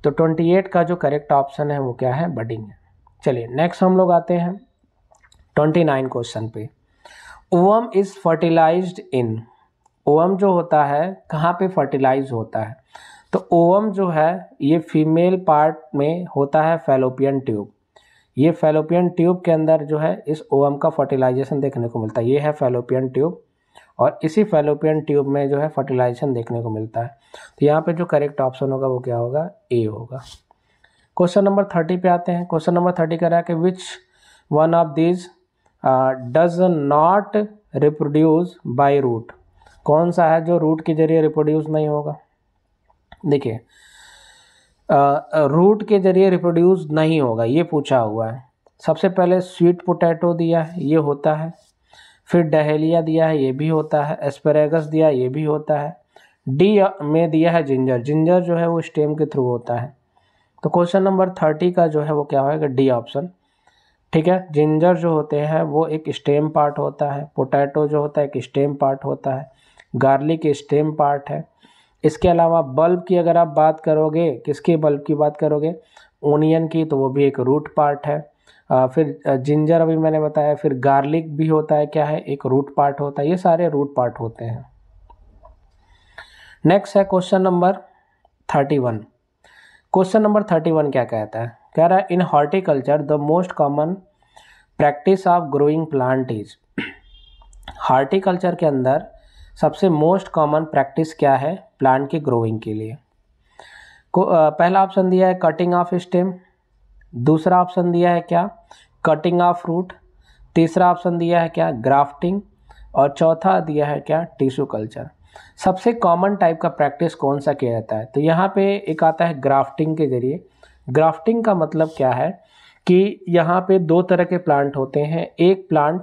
तो 28 का जो करेक्ट ऑप्शन है वो क्या है बडिंग है चलिए नेक्स्ट हम लोग आते हैं 29 क्वेश्चन पे ovum is fertilised in ovum जो होता है कहाँ पे फर्टिलाइज होता है तो ओवम जो है ये फीमेल पार्ट में होता है फेलोपियन ट्यूब ये फेलोपियन ट्यूब के अंदर जो है इस ओवम का फर्टिलाइजेशन देखने को मिलता है ये है फेलोपियन ट्यूब और इसी फेलोपियन ट्यूब में जो है फर्टिलाइजेशन देखने को मिलता है तो यहाँ पे जो करेक्ट ऑप्शन होगा वो क्या होगा ए होगा क्वेश्चन नंबर थर्टी पे आते हैं क्वेश्चन नंबर थर्टी कह रहा है कि which one of these does not reproduce by root कौन सा है जो रूट के जरिए रिप्रोड्यूस नहीं होगा देखिए रूट uh, के जरिए रिप्रोड्यूस नहीं होगा ये पूछा हुआ है सबसे पहले स्वीट पोटैटो दिया है ये होता है फिर डहेलिया दिया है ये भी होता है एस्परेगस दिया ये भी होता है डी में दिया है जिंजर जिंजर जो है वो स्टेम के थ्रू होता है तो क्वेश्चन नंबर थर्टी का जो है वो क्या होगा डी ऑप्शन ठीक है जिंजर जो होते हैं वो एक स्टेम पार्ट होता है पोटैटो जो होता है एक स्टेम पार्ट होता है गार्लिक स्टेम पार्ट है इसके अलावा बल्ब की अगर आप बात करोगे किसके बल्ब की बात करोगे ओनियन की तो वो भी एक रूट पार्ट है फिर जिंजर अभी मैंने बताया फिर गार्लिक भी होता है क्या है एक रूट पार्ट होता है ये सारे रूट पार्ट होते हैं नेक्स्ट है question number thirty one question number thirty one क्या कहता है कह रहा है in horticulture the most common practice of growing plant is horticulture के अंदर सबसे मोस्ट कॉमन प्रैक्टिस क्या है प्लांट की ग्रोइंग के लिए को पहला ऑप्शन दिया है कटिंग ऑफ स्टेम दूसरा ऑप्शन दिया है क्या कटिंग ऑफ रूट तीसरा ऑप्शन दिया है क्या ग्राफ्टिंग और चौथा दिया है क्या टिश्यू कल्चर सबसे कॉमन टाइप का प्रैक्टिस कौन सा किया जाता है तो यहाँ पे एक आता है ग्राफ्टिंग के जरिए ग्राफ्टिंग का मतलब क्या है कि यहाँ पे दो तरह के प्लांट होते हैं एक प्लांट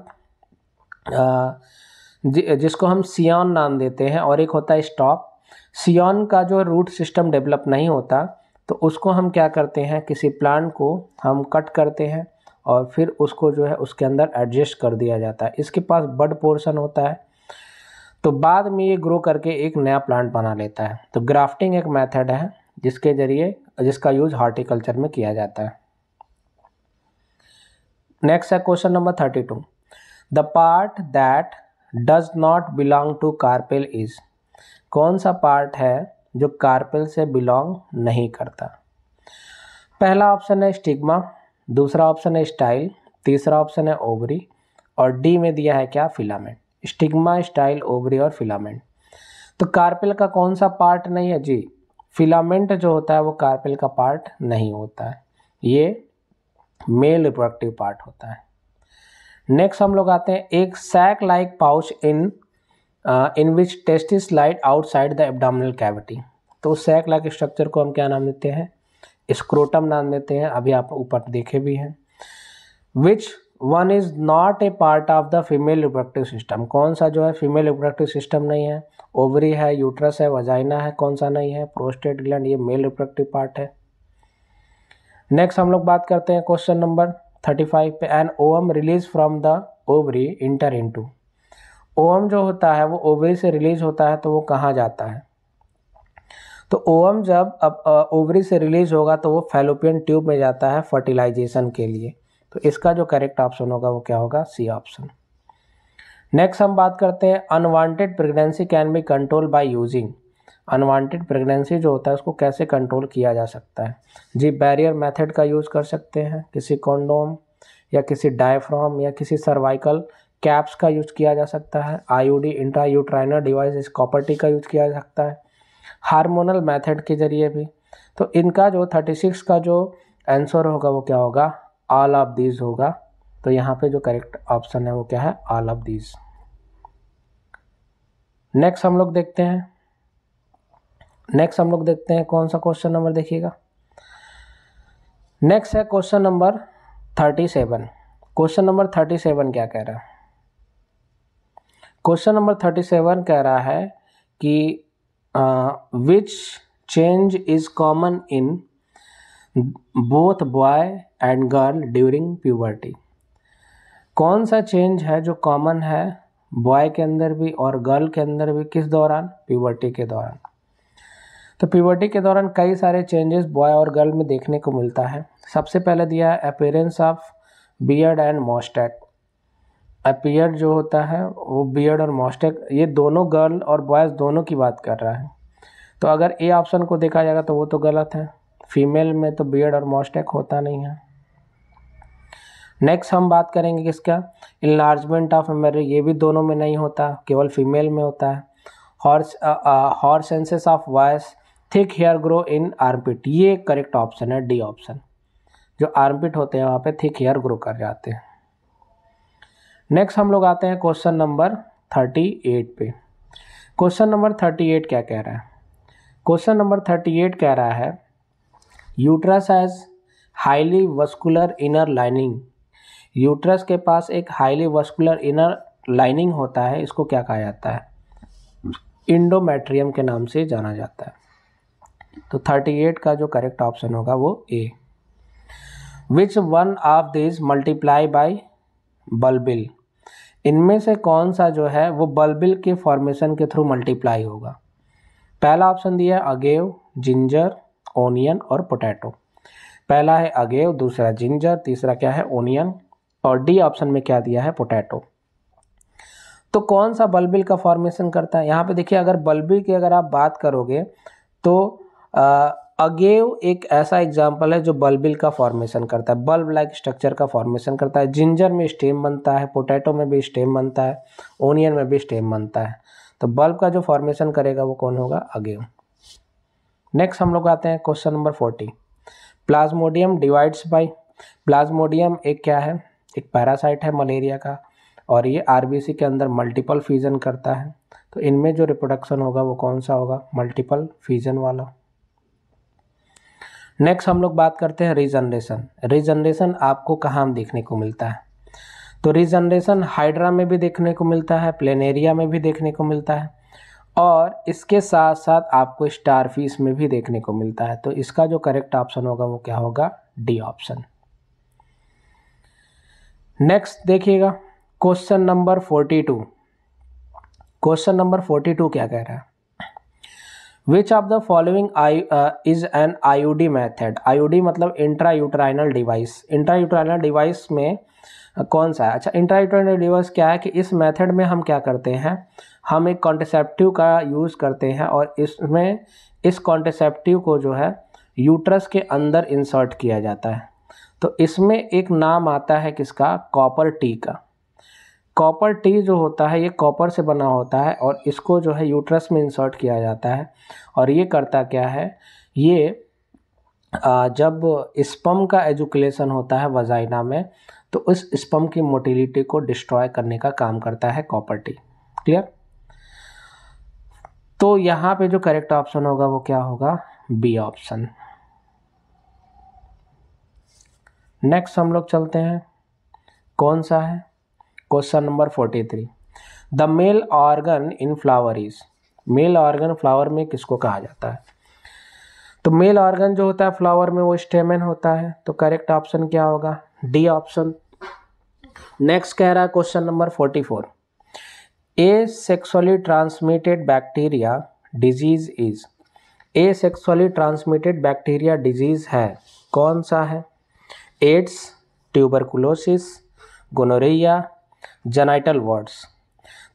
जिसको हम सियान नाम देते हैं और एक होता है स्टॉप सियान का जो रूट सिस्टम डेवलप नहीं होता तो उसको हम क्या करते हैं किसी प्लांट को हम कट करते हैं और फिर उसको जो है उसके अंदर एडजस्ट कर दिया जाता है इसके पास बड पोर्शन होता है तो बाद में ये ग्रो करके एक नया प्लांट बना लेता है तो ग्राफ्टिंग एक मेथड है जिसके ज़रिए जिसका यूज हॉर्टिकल्चर में किया जाता है नेक्स्ट है question number thirty two the part that does not belong to carpel is कौन सा पार्ट है जो कार्पल से बिलोंग नहीं करता पहला ऑप्शन है स्टिग्मा दूसरा ऑप्शन है स्टाइल तीसरा ऑप्शन है ओवरी और डी में दिया है क्या फिलामेंट स्टिग्मा स्टाइल ओवरी और फिलामेंट तो कार्पेल का कौन सा पार्ट नहीं है जी फिलामेंट जो होता है वो कार्पेल का पार्ट नहीं होता है ये मेल रिप्रोडक्टिव पार्ट होता है नेक्स्ट हम लोग आते हैं एक sac like pouch in in which is light outside the abdominal cavity तो उस सैकला स्ट्रक्चर को हम क्या नाम देते हैं स्क्रोटम नाम देते हैं अभी आप ऊपर देखे भी हैं which one is not a part of the female reproductive system कौन सा जो है फीमेल रिप्रोडक्टिव सिस्टम नहीं है ओवरी है यूट्रस है वजाइना है कौन सा नहीं है प्रोस्टेट ग्लैंड ये मेल रिप्रोडक्टिव पार्ट है नेक्स्ट हम लोग बात करते हैं क्वेश्चन नंबर थर्टी फाइव पे an M release from the ovary enter to womb जो होता है वो ओवरी से रिलीज होता है तो वो कहाँ जाता है तो ओम जब अब ओवरी से रिलीज होगा तो वो फेलोपियन ट्यूब में जाता है फर्टिलाइजेशन के लिए तो इसका जो करेक्ट ऑप्शन होगा वो क्या होगा सी ऑप्शन नेक्स्ट हम बात करते हैं unwanted pregnancy can be control by using unwanted pregnancy जो होता है उसको कैसे कंट्रोल किया जा सकता है जी बैरियर मेथड का यूज़ कर सकते हैं किसी कॉन्डोम या किसी डायफ्राम या किसी सर्वाइकल कैप्स का यूज किया जा सकता है आईयूडी इंट्रा यूट्राइनर डिवाइस इस कॉपर्टी का यूज किया जा सकता है हार्मोनल मेथड के जरिए भी तो इनका जो थर्टी सिक्स का जो आंसर होगा वो क्या होगा ऑल ऑफ दीज होगा तो यहाँ पे जो करेक्ट ऑप्शन है वो क्या है ऑल ऑफ दीज नेक्स्ट हम लोग देखते हैं नेक्स्ट हम लोग देखते हैं कौन सा क्वेश्चन नंबर देखिएगा नेक्स्ट है question number thirty seven question number thirty seven क्या कह रहा है क्वेश्चन नंबर थर्टी सेवन कह रहा है कि which change is common in both boy and girl during puberty कौन सा चेंज है जो कॉमन है बॉय के अंदर भी और गर्ल के अंदर भी किस दौरान प्यूबर्टी के दौरान तो प्यूबर्टी के दौरान कई सारे चेंजेस बॉय और गर्ल में देखने को मिलता है सबसे पहले दिया है appearance of beard and moustache appear जो होता है वो बियर्ड और मॉस्टेक ये दोनों गर्ल और बॉयज़ दोनों की बात कर रहा है तो अगर ए ऑप्शन को देखा जाएगा तो वो तो गलत है फीमेल में तो बियर्ड और मॉस्टेक होता नहीं है नेक्स्ट हम बात करेंगे किसका इलार्जमेंट ऑफ मेमोरी ये भी दोनों में नहीं होता केवल फीमेल में होता है hoarse hoarseness of voice thick hair grow in armpit ये करेक्ट ऑप्शन है डी ऑप्शन जो आर्मपिट होते हैं वहाँ पे थिक हेयर ग्रो कर जाते हैं नेक्स्ट हम लोग आते हैं क्वेश्चन नंबर थर्टी एट पे क्वेश्चन नंबर थर्टी एट क्या कह रहा है क्वेश्चन नंबर थर्टी एट कह रहा है uterus has highly vascular inner lining uterus के पास एक हाईली वस्कुलर इनर लाइनिंग होता है इसको क्या कहा जाता है इंडोमेट्रियम के नाम से जाना जाता है तो थर्टी एट का जो करेक्ट ऑप्शन होगा वो A which one of this multiply by bulbil इनमें से कौन सा जो है वो बल्बिल के फॉर्मेशन के थ्रू मल्टीप्लाई होगा पहला ऑप्शन दिया है अगेव जिंजर ओनियन और पोटैटो पहला है अगेव दूसरा जिंजर तीसरा क्या है ओनियन और डी ऑप्शन में क्या दिया है पोटैटो तो कौन सा बल्बिल का फॉर्मेशन करता है यहाँ पे देखिए अगर बल्बिल की अगर आप बात करोगे तो आ, अगेव एक ऐसा एग्जाम्पल है जो बल्बिल का फॉर्मेशन करता है बल्ब लाइक स्ट्रक्चर का फॉर्मेशन करता है जिंजर में स्टेम बनता है पोटैटो में भी स्टेम बनता है ओनियन में भी स्टेम बनता है तो बल्ब का जो फॉर्मेशन करेगा वो कौन होगा अगेव नेक्स्ट हम लोग आते हैं question number forty plasmodium divides by plasmodium एक क्या है एक पैरासाइट है मलेरिया का और ये आर के अंदर मल्टीपल फ्यूज़न करता है तो इनमें जो रिप्रोडक्शन होगा वो कौन सा होगा मल्टीपल फ्यूज़न वाला नेक्स्ट हम लोग बात करते हैं रीजनरेशन रीजनरेशन आपको कहाँ देखने को मिलता है तो रीजनरेशन हाइड्रा में भी देखने को मिलता है प्लेन एरिया में भी देखने को मिलता है और इसके साथ साथ आपको स्टार फीस में भी देखने को मिलता है तो इसका जो करेक्ट ऑप्शन होगा वो क्या होगा डी ऑप्शन नेक्स्ट देखिएगा question number forty two question number forty two क्या कह रहा है which of the following is an IOD method IOD मतलब intra uterine device intra uterine device में uh, कौन सा है अच्छा इंट्रा यूट्राइनल डिवाइस क्या है कि इस मेथड में हम क्या करते हैं हम एक कॉन्टेसेप्टिव का यूज़ करते हैं और इसमें इस कॉन्टेसेप्टिव को जो है यूट्रस के अंदर इंसर्ट किया जाता है तो इसमें एक नाम आता है किसका कॉपर टी का कॉपर टी जो होता है ये कॉपर से बना होता है और इसको जो है यूट्रस में इंसर्ट किया जाता है और ये करता क्या है ये जब स्पम का एजुकलेशन होता है वजाइना में तो उस स्पम की मोटिलिटी को डिस्ट्रॉय करने का काम करता है कॉपर टी क्लियर तो यहाँ पे जो करेक्ट ऑप्शन होगा वो क्या होगा बी ऑप्शन नेक्स्ट हम लोग चलते हैं कौन सा है question number forty three the male organ in flower is male organ flower में किसको कहा जाता है तो मेल ऑर्गन जो होता है फ्लावर में वो स्टेमन होता है तो करेक्ट ऑप्शन क्या होगा डी ऑप्शन नेक्स्ट कह रहा है question number forty four a sexually transmitted bacteria disease is a sexually transmitted bacteria disease है कौन सा है AIDS tuberculosis gonorrhoea genital warts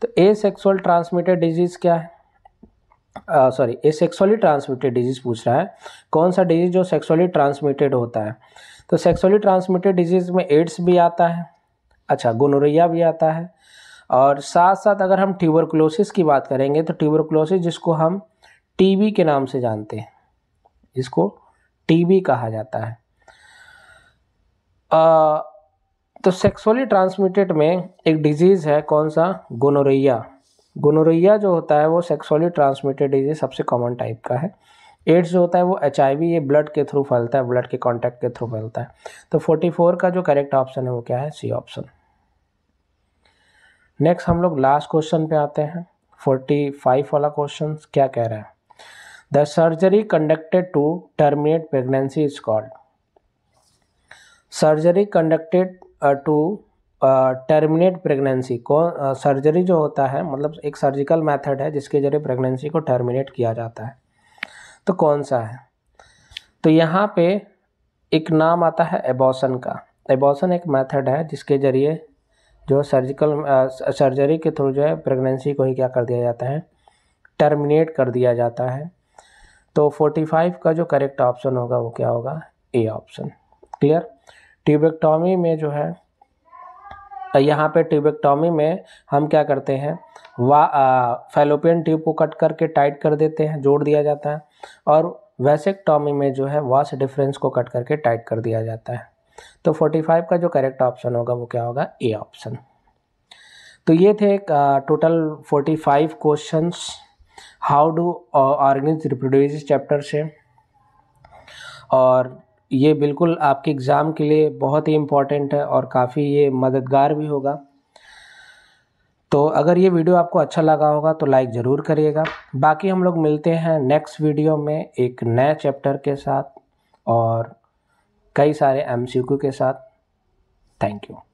तो ए सेक्सुअल ट्रांसमिटेड डिजीज़ क्या है sorry a sexually transmitted disease पूछ रहा है कौन सा डिजीज़ जो सेक्सुअली ट्रांसमिटेड होता है तो सेक्सुअली ट्रांसमिटेड डिजीज़ में एड्स भी आता है अच्छा गुनोरिया भी आता है और साथ साथ अगर हम ट्यूबरकुलोसिस की बात करेंगे तो ट्यूबरकुलोसिस जिसको हम टीबी के नाम से जानते हैं इसको टीबी कहा जाता है आ, तो सेक्सुअली ट्रांसमिटेड में एक डिजीज़ है कौन सा गोनोरिया गोनोरिया जो होता है वो सेक्सुअली ट्रांसमिटेड डिजीज़ सबसे कॉमन टाइप का है एड्स जो होता है वो एच ये ब्लड के थ्रू फैलता है ब्लड के कॉन्टैक्ट के थ्रू फैलता है तो 44 का जो करेक्ट ऑप्शन है वो क्या है सी ऑप्शन नेक्स्ट हम लोग लास्ट क्वेश्चन पे आते हैं 45 वाला क्वेश्चन क्या कह रहा है the surgery conducted to terminate pregnancy is called surgery conducted to terminate pregnancy को सर्जरी जो होता है मतलब एक सर्जिकल मेथड है जिसके जरिए प्रेगनेंसी को टर्मिनेट किया जाता है तो कौन सा है तो यहाँ पे एक नाम आता है एबॉसन का एबॉसन एक मेथड है जिसके ज़रिए जो सर्जिकल सर्जरी के थ्रू जो है प्रेगनेंसी को ही क्या कर दिया जाता है टर्मिनेट कर दिया जाता है तो 45 का जो करेक्ट ऑप्शन होगा वो क्या होगा ए ऑप्शन क्लियर ट्यूबेक्टॉमी में जो है यहाँ पे ट्यूबेक्टॉमी में हम क्या करते हैं वा फेलोपियन ट्यूब को कट करके टाइट कर देते हैं जोड़ दिया जाता है और वैसेक्टॉमी में जो है वास डिफरेंस को कट करके टाइट कर दिया जाता है तो 45 का जो करेक्ट ऑप्शन होगा वो क्या होगा ए ऑप्शन तो ये थे एक total 45 questions how do organisms reproduce chapter से और ये बिल्कुल आपके एग्ज़ाम के लिए बहुत ही इम्पॉर्टेंट है और काफ़ी ये मददगार भी होगा तो अगर ये वीडियो आपको अच्छा लगा होगा तो लाइक ज़रूर करिएगा बाकी हम लोग मिलते हैं नेक्स्ट वीडियो में एक नए चैप्टर के साथ और कई सारे एम के साथ थैंक यू